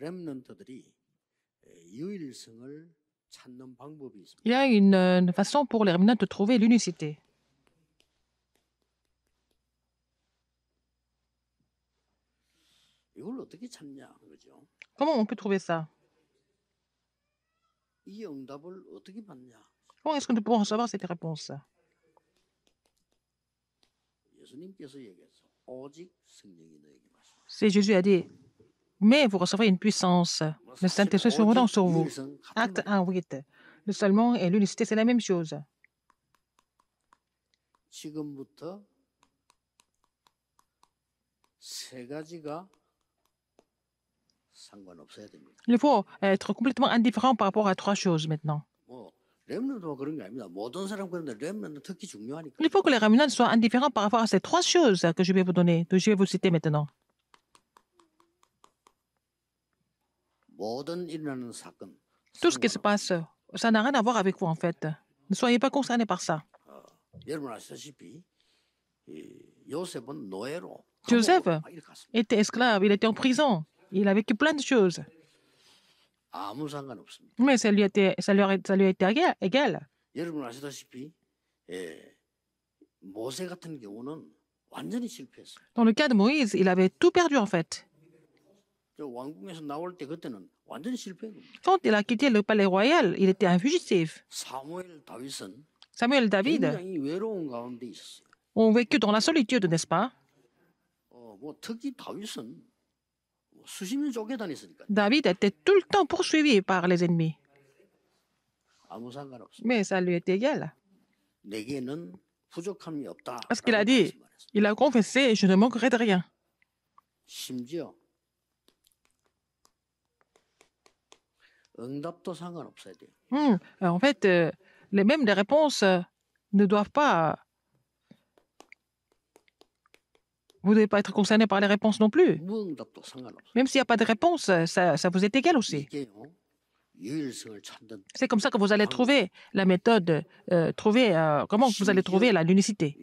Il y a une façon pour les remnants de trouver l'unicité. Comment on peut trouver ça Comment est-ce que nous pouvons savoir cette réponse C'est Jésus a dit mais vous recevrez une puissance. Le Saint-Esprit sur vous. Acte 1, 8. Le seulement et l'unicité, c'est la même chose. Il faut être complètement indifférent par rapport à trois choses maintenant. Il faut que les raminades soient indifférents par rapport à ces trois choses que je vais vous donner, que je vais vous citer maintenant. Tout ce qui se passe, ça n'a rien à voir avec vous en fait. Ne soyez pas concerné par ça. Joseph était esclave, il était en prison, il a vécu plein de choses. Mais ça lui était, ça ça lui égal. Dans le cas de Moïse, il avait tout perdu en fait. Quand il a quitté le palais royal, il était un fugitif. Samuel David ont vécu dans la solitude, n'est-ce pas David était tout le temps poursuivi par les ennemis. Mais ça lui était égal. Parce qu'il a dit, il a confessé, je ne manquerai de rien. En fait, euh, les mêmes réponses euh, ne doivent pas. Vous ne devez pas être concerné par les réponses non plus. Même s'il n'y a pas de réponse, euh, ça, vous est égal aussi. C'est comme ça que vous allez trouver la méthode, trouver comment vous allez trouver la l'unicité.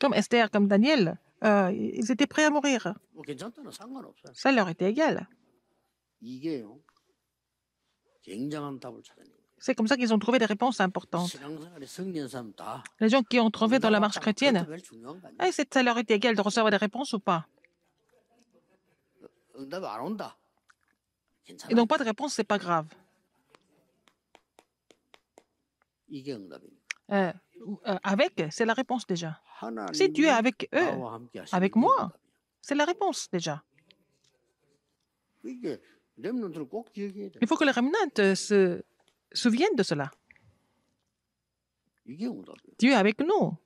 Comme Esther, comme Daniel, euh, ils étaient prêts à mourir. Ça leur était égal. C'est comme ça qu'ils ont trouvé des réponses importantes. Les gens qui ont trouvé dans la marche chrétienne, eh, ça leur était égal de recevoir des réponses ou pas Et donc pas de réponse, n'est pas grave. Euh, avec, c'est la réponse déjà. Si Dieu est avec eux, avec moi, c'est la réponse déjà. Il faut que les remnants euh, se souviennent de cela. Dieu est avec nous.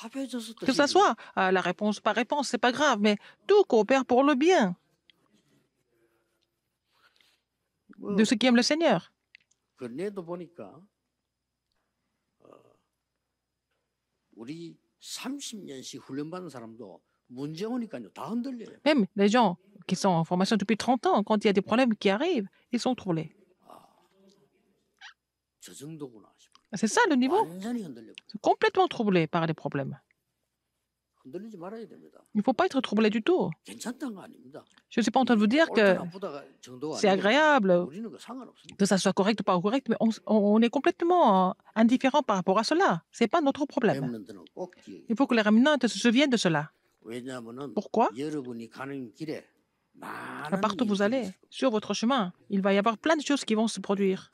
Ah, ben, que ce soit euh, la réponse par réponse, c'est pas grave, mais tout coopère pour le bien de ceux qui aiment le Seigneur. Euh, Même les gens qui sont en formation depuis 30 ans, quand il y a des problèmes qui arrivent, ils sont troublés. C'est ça le niveau Complètement troublé par les problèmes. Il ne faut pas être troublé du tout. Je ne suis pas en train de vous dire que c'est agréable, que ça soit correct ou pas correct, mais on, est complètement euh, indifférent par rapport à cela. Ce n'est pas notre problème. Il faut que les remnants se souviennent de cela. Pourquoi Partout où vous allez, sur votre chemin, il va y avoir plein de choses qui vont se produire.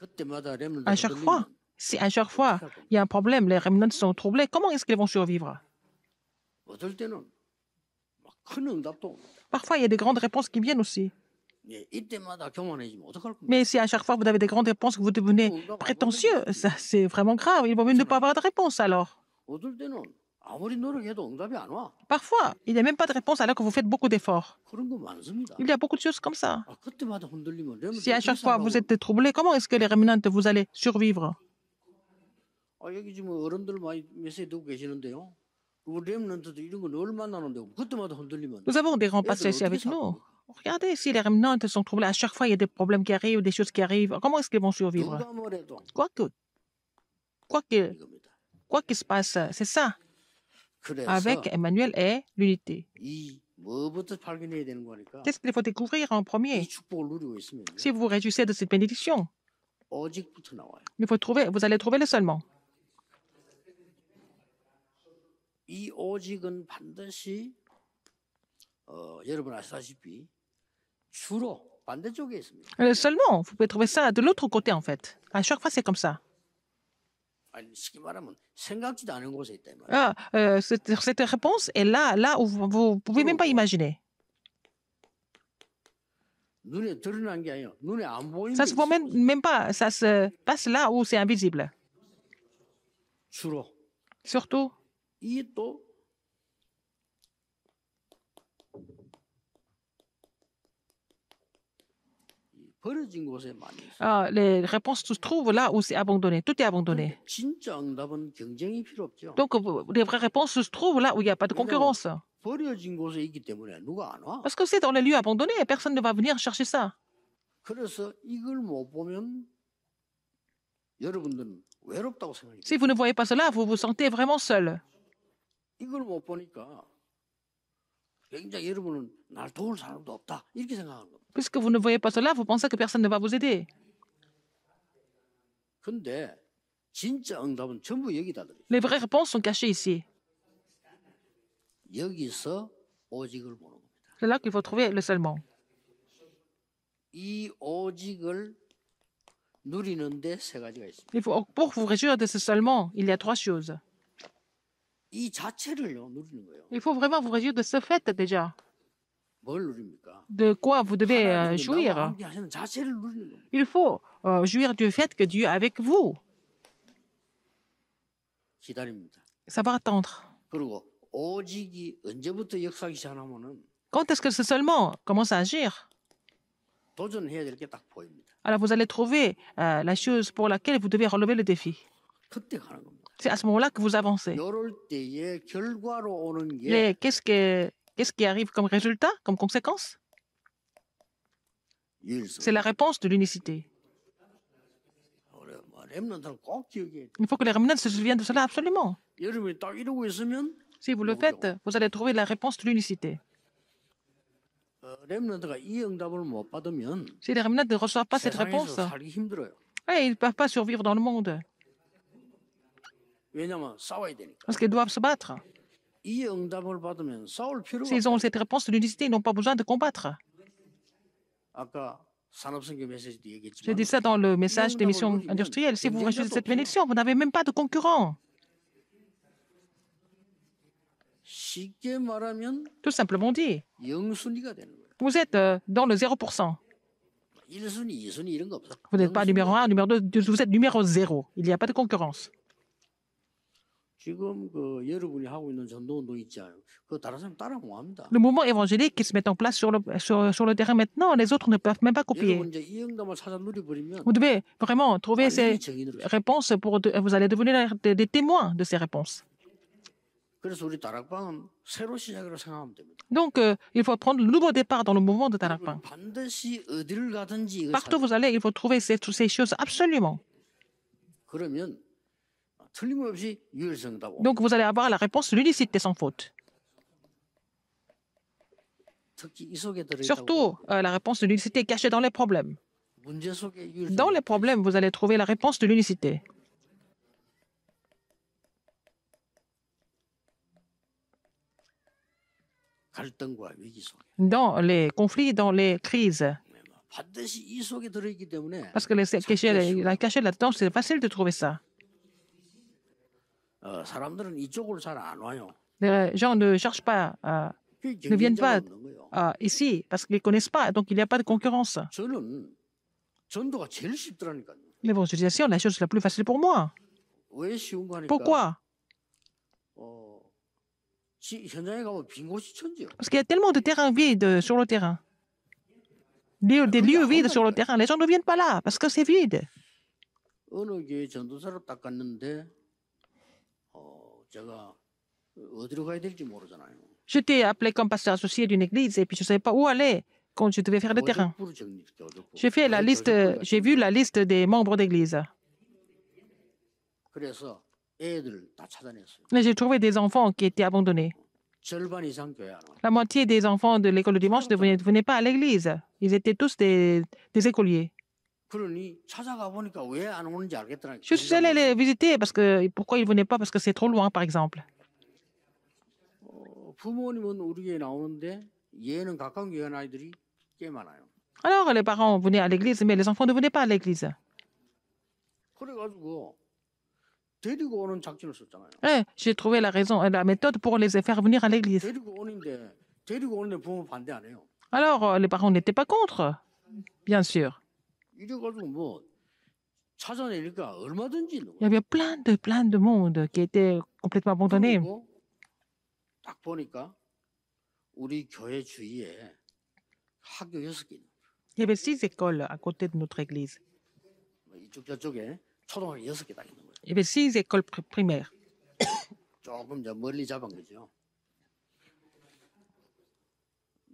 À chaque fois, si à chaque fois il y a un problème, les remnants sont troublés, comment est-ce qu'ils vont survivre bah, bah, Parfois, il y a des grandes réponses qui viennent aussi. Mais si à chaque fois vous avez des grandes réponses que vous devenez prétentieux, ça c'est vraiment grave. Il vaut mieux ne pas avoir de réponse alors. Ah, Parfois, il n'y a même pas de réponse alors que vous faites beaucoup d'efforts. Il y a beaucoup de choses comme ça. Ah, si à chaque fois vous êtes troublé, comment est-ce que les remnants vous allez survivre nous avons des rempas ici avec nous. Regardez si les remnants sont troublés. À chaque fois, il y a des problèmes qui arrivent, des choses qui arrivent. Comment est-ce qu'ils vont survivre Quoi que, quoi qu'il se passe, c'est ça. Avec Emmanuel et l'unité. Qu'est-ce qu'il faut découvrir en premier Si vous vous réjouissez de cette bénédiction, il faut trouver, vous allez trouver le seulement. Euh, seulement, vous pouvez trouver ça de l'autre côté en fait. À chaque fois, c'est comme ça. cette, réponse est là, là où vous, ne pouvez même pas imaginer. Ça se voit même, pas, ça se passe là où c'est invisible. Surtout, ah, les réponses se trouvent là où c'est abandonné. Tout est abandonné. Donc, euh, les vraies réponses se trouvent là où il n'y a pas de concurrence. Parce que c'est dans les lieux abandonnés et personne ne va venir chercher ça. Si vous ne voyez pas cela, vous vous sentez vraiment seul. Puisque vous ne voyez pas cela, vous pensez que personne ne va vous aider. Les vraies réponses sont cachées ici. C'est là qu'il faut trouver le seulement. pour vous réjouir de ce seulement, il y a trois choses. Il faut vraiment vous réjouir de ce fait déjà. De quoi vous devez euh, jouir Il faut euh, jouir du fait que Dieu est avec vous. Ça va attendre. Quand est-ce que ce seulement commence à agir Alors vous allez trouver euh, la chose pour laquelle vous devez relever le défi. C'est à ce moment-là que vous avancez. Mais qu'est-ce qui arrive comme résultat, comme conséquence C'est la réponse de l'unicité. Il faut que les remnants se souviennent de cela absolument. Si vous le faites, vous allez trouver la réponse de l'unicité. Si les remnants ne reçoivent pas cette réponse, ils ne peuvent pas survivre dans le monde. Parce qu'ils doivent se battre. S'ils ont cette réponse de l'unicité, ils n'ont pas besoin de combattre. J'ai dit ça dans le message d'émission industrielle. Si vous rejetez cette bénédiction, vous n'avez même pas de concurrent. Tout simplement dit, vous êtes euh, dans le 0%. Vous n'êtes pas numéro 1, numéro 2, vous êtes numéro 0. Il n'y a pas de concurrence. Le mouvement évangélique qui se met en place sur le terrain maintenant, les autres ne peuvent même pas copier. Vous devez vraiment trouver ces réponses pour vous allez devenir des, témoins de ces réponses. Donc euh, il faut prendre le nouveau départ dans le mouvement de Tarakpan. Partout où vous allez, il faut trouver ces, ces choses absolument. Donc vous allez avoir la réponse de l'unicité sans faute. Surtout, euh, la réponse de l'unicité cachée dans les problèmes. Dans les problèmes, vous allez trouver la réponse de l'unicité. Dans les conflits, dans les crises. Parce que la cachée la dedans c'est facile de trouver ça. Les gens ne cherchent pas, ne viennent pas ici parce qu'ils ne connaissent pas, donc il n'y a pas de concurrence. L'évangélisation, la chose la plus facile pour moi. Pourquoi Parce qu'il y a tellement de terrains vides sur le terrain. des lieux vides sur le terrain. Les gens ne viennent pas là parce que c'est vide. Je t'ai appelé comme pasteur associé d'une église et puis je ne savais pas où aller quand je devais faire le terrain. J'ai fait la liste, j'ai vu la liste des membres d'église. Mais j'ai trouvé des enfants qui étaient abandonnés. La moitié des enfants de l'école du dimanche ne venaient, pas à l'église. Ils étaient tous des écoliers. Je suis allé les visiter parce que pourquoi ils ne venaient pas Parce que c'est trop loin, par exemple. Alors, les parents venaient à l'église, mais les enfants ne venaient pas à l'église. J'ai trouvé la raison, la méthode pour les faire venir à l'église. Alors, les parents n'étaient pas contre, bien sûr. Il y avait plein de, plein de monde qui était complètement abandonné. Il y avait six écoles à côté de notre église. Il y avait six écoles primaires.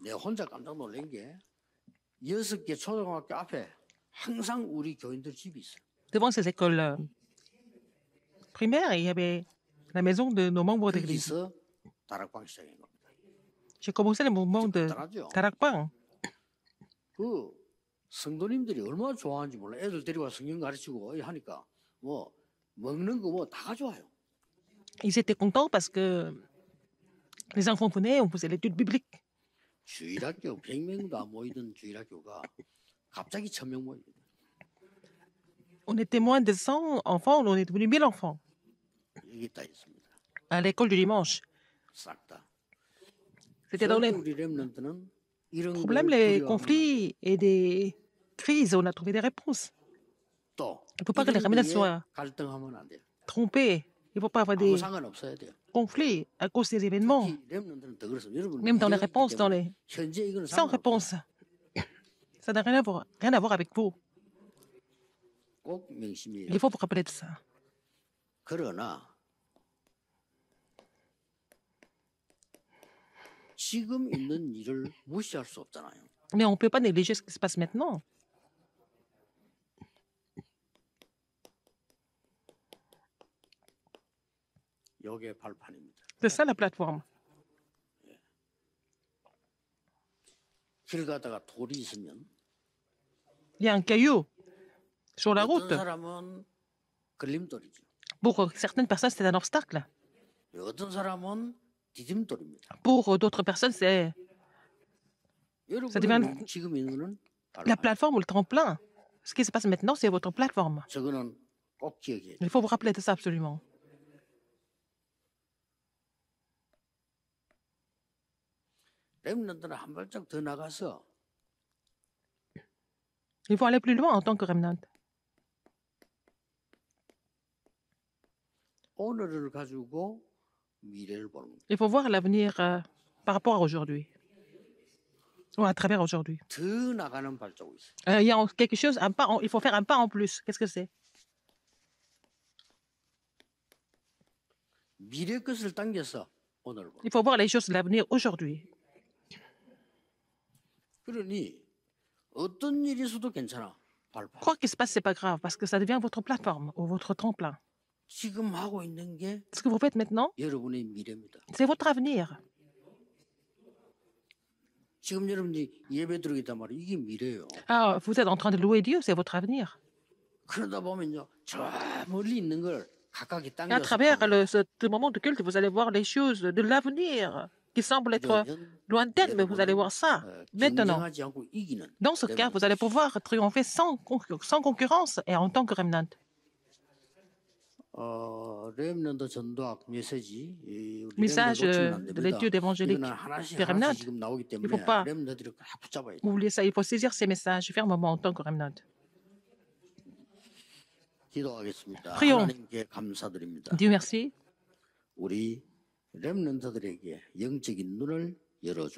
내가 혼자 깜짝 놀란 게 여섯 개 초등학교 앞에 항상 우리 교인들 집이 있어요. d e v a n ces écoles primaires, il y avait la maison de nos membres d'église. 다락방 시작인 겁니다. J'ai commencé le mouvement de Tarakpang. 그 성도님들이 얼마나 좋아하는지 몰라. 애들 데리고 성경 가르치고 하니까 뭐 먹는 거 뭐다 가져와요. Ils étaient contents parce que les enfants venaient, on faisait l'étude biblique. 주일학교 100명도 안 모이던 주일학교가 On était moins de 100 enfants, on est devenu 1000 enfants. À l'école du dimanche. C'était dans les problèmes, les conflits et des crises, on a trouvé des réponses. Il ne faut pas que les ramènes soient trompés. Il ne faut pas avoir des conflits à cause des événements. Même dans les réponses, dans les sans réponses. Ça n'a rien à voir, rien à voir avec vous. Il faut vous rappeler de ça. Mais on ne peut pas négliger ce qui se passe maintenant. C'est ça la plateforme il y a un caillou sur la route. Pour euh, certaines personnes, c'est un obstacle. Pour euh, d'autres personnes, c'est. Ça devient la plateforme ou le tremplin. Ce qui se passe maintenant, c'est votre plateforme. Il faut vous rappeler de ça absolument. Il faut aller plus loin en tant que remnant. Il faut voir l'avenir euh, par rapport à aujourd'hui. Ou à travers aujourd'hui. Euh, il y a quelque chose, il faut faire un pas en plus. Qu'est-ce que c'est Il faut voir les choses de l'avenir aujourd'hui. Quoi qu'il se passe, n'est pas grave parce que ça devient votre plateforme ou votre tremplin. Ce que vous faites maintenant, c'est votre avenir. Ah, vous êtes en train de louer Dieu, c'est votre avenir. à travers ce moment de culte, vous allez voir les choses de l'avenir qui semble être loin d'être, mais vous allez voir ça maintenant. Dans ce cas, vous allez pouvoir triompher sans, concurrence et en tant que remnant. Message euh, de l'étude évangélique des remnant, Il ne faut pas oublier ça. Il faut saisir ces messages fermement en tant que remnant. Prions. Dieu merci.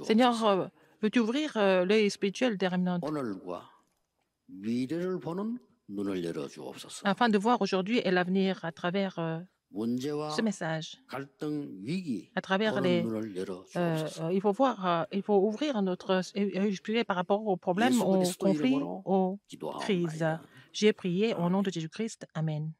Seigneur, euh, veux-tu ouvrir euh, l'œil spirituel des remnants afin de voir aujourd'hui et l'avenir à travers euh, ce message, il, faut voir, il faut ouvrir notre esprit par rapport aux problèmes, aux conflits, aux crises. J'ai prié au nom de Jésus-Christ. Amen.